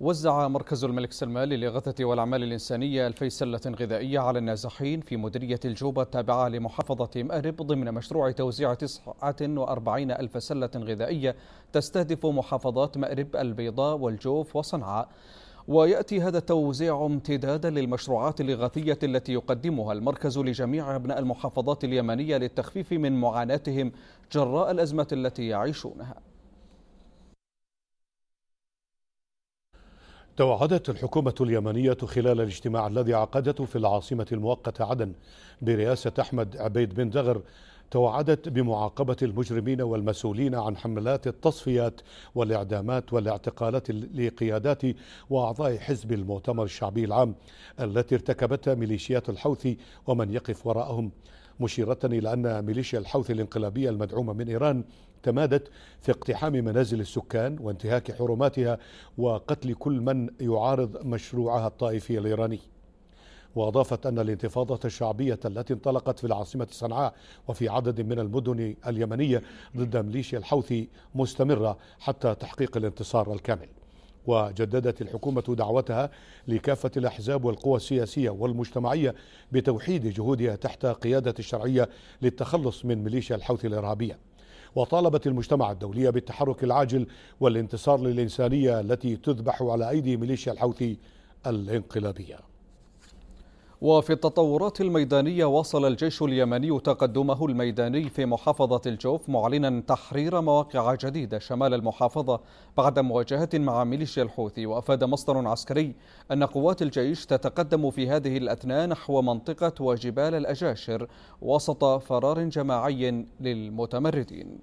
وزع مركز الملك سلمان للإغاثة والأعمال الإنسانية ألفي سلة غذائية على النازحين في مديرية الجوبة التابعة لمحافظة مأرب ضمن مشروع توزيع 49 ألف سلة غذائية تستهدف محافظات مأرب البيضاء والجوف وصنعاء ويأتي هذا التوزيع امتدادا للمشروعات الإغاثية التي يقدمها المركز لجميع أبناء المحافظات اليمنية للتخفيف من معاناتهم جراء الأزمة التي يعيشونها توعدت الحكومة اليمنية خلال الاجتماع الذي عقدته في العاصمة المؤقتة عدن برئاسة أحمد عبيد بن دغر توعدت بمعاقبة المجرمين والمسؤولين عن حملات التصفيات والإعدامات والاعتقالات لقيادات وأعضاء حزب المؤتمر الشعبي العام التي ارتكبتها ميليشيات الحوثي ومن يقف وراءهم مشيرة إلى أن ميليشيا الحوثي الانقلابية المدعومة من إيران تمادت في اقتحام منازل السكان وانتهاك حرماتها وقتل كل من يعارض مشروعها الطائفي الإيراني وأضافت أن الانتفاضة الشعبية التي انطلقت في العاصمة صنعاء وفي عدد من المدن اليمنية ضد ميليشيا الحوثي مستمرة حتى تحقيق الانتصار الكامل وجددت الحكومة دعوتها لكافة الأحزاب والقوى السياسية والمجتمعية بتوحيد جهودها تحت قيادة الشرعية للتخلص من ميليشيا الحوثي الإرهابية وطالبت المجتمع الدولي بالتحرك العاجل والانتصار للإنسانية التي تذبح على أيدي ميليشيا الحوثي الانقلابيه وفي التطورات الميدانية واصل الجيش اليمني تقدمه الميداني في محافظة الجوف معلنا تحرير مواقع جديدة شمال المحافظة بعد مواجهة مع ميليشيا الحوثي وأفاد مصدر عسكري أن قوات الجيش تتقدم في هذه الأثناء نحو منطقة وجبال الأجاشر وسط فرار جماعي للمتمردين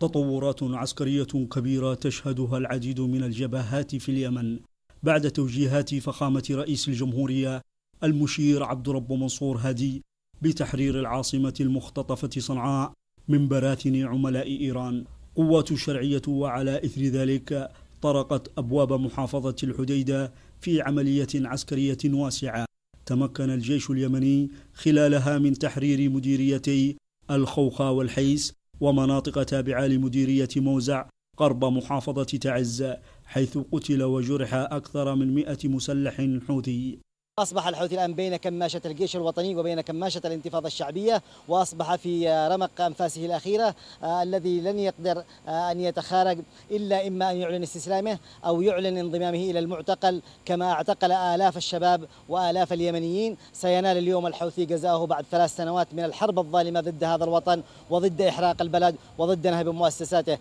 تطورات عسكرية كبيرة تشهدها العديد من الجبهات في اليمن بعد توجيهات فخامة رئيس الجمهورية المشير عبد رب منصور هادي بتحرير العاصمة المختطفة صنعاء من براثن عملاء إيران قوات شرعية وعلى إثر ذلك طرقت أبواب محافظة الحديدة في عملية عسكرية واسعة تمكن الجيش اليمني خلالها من تحرير مديريتي الخوخة والحيس ومناطق تابعة لمديرية موزع قرب محافظة تعز حيث قتل وجرح أكثر من مئة مسلح حوثي أصبح الحوثي الآن بين كماشة الجيش الوطني وبين كماشة الانتفاضة الشعبية وأصبح في رمق أنفاسه الأخيرة آه، الذي لن يقدر آه، أن يتخارج إلا إما أن يعلن استسلامه أو يعلن انضمامه إلى المعتقل كما اعتقل آلاف الشباب وآلاف اليمنيين سينال اليوم الحوثي جزاءه بعد ثلاث سنوات من الحرب الظالمة ضد هذا الوطن وضد إحراق البلد وضد نهب مؤسساته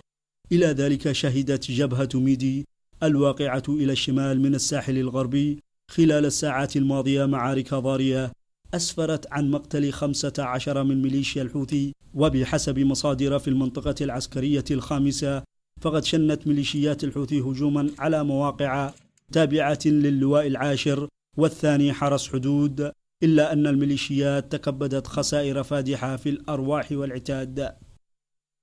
إلى ذلك شهدت جبهة ميدي الواقعة إلى الشمال من الساحل الغربي خلال الساعات الماضية معارك ضارية أسفرت عن مقتل 15 من ميليشيا الحوثي وبحسب مصادر في المنطقة العسكرية الخامسة فقد شنت ميليشيات الحوثي هجوما على مواقع تابعة للواء العاشر والثاني حرس حدود إلا أن الميليشيات تكبدت خسائر فادحة في الأرواح والعتاد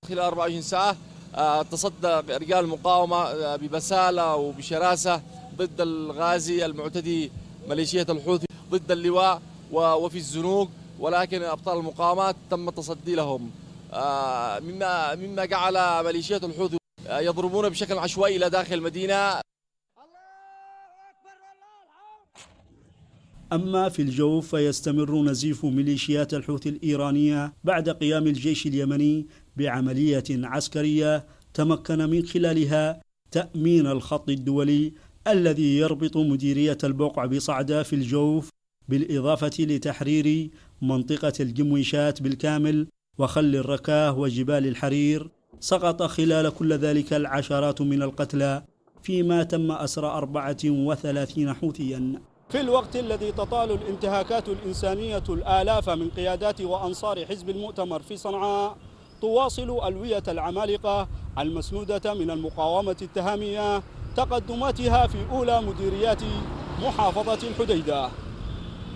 خلال 24 ساعة آه، تصدى رجال المقاومة آه، ببسالة وبشراسة ضد الغازي المعتدي ميليشية الحوثي ضد اللواء وفي الزنوق ولكن أبطال المقاومات تم التصدي لهم آه، مما مما جعل ميليشية الحوثي يضربون بشكل عشوائي إلى داخل المدينة أما في الجوف فيستمر نزيف ميليشيات الحوثي الإيرانية بعد قيام الجيش اليمني بعملية عسكرية تمكن من خلالها تأمين الخط الدولي الذي يربط مديرية البقع بصعدة في الجوف بالإضافة لتحرير منطقة الجمويشات بالكامل وخل الركاه وجبال الحرير سقط خلال كل ذلك العشرات من القتلى فيما تم أسر 34 حوثيا في الوقت الذي تطال الانتهاكات الإنسانية الآلاف من قيادات وأنصار حزب المؤتمر في صنعاء تواصل ألوية العمالقة المسنودة من المقاومة التهامية تقدماتها في أولى مديريات محافظة الحديدة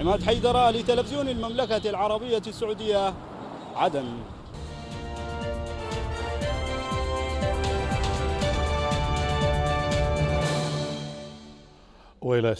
عماد حيدر لتلفزيون المملكة العربية السعودية عدن وإلى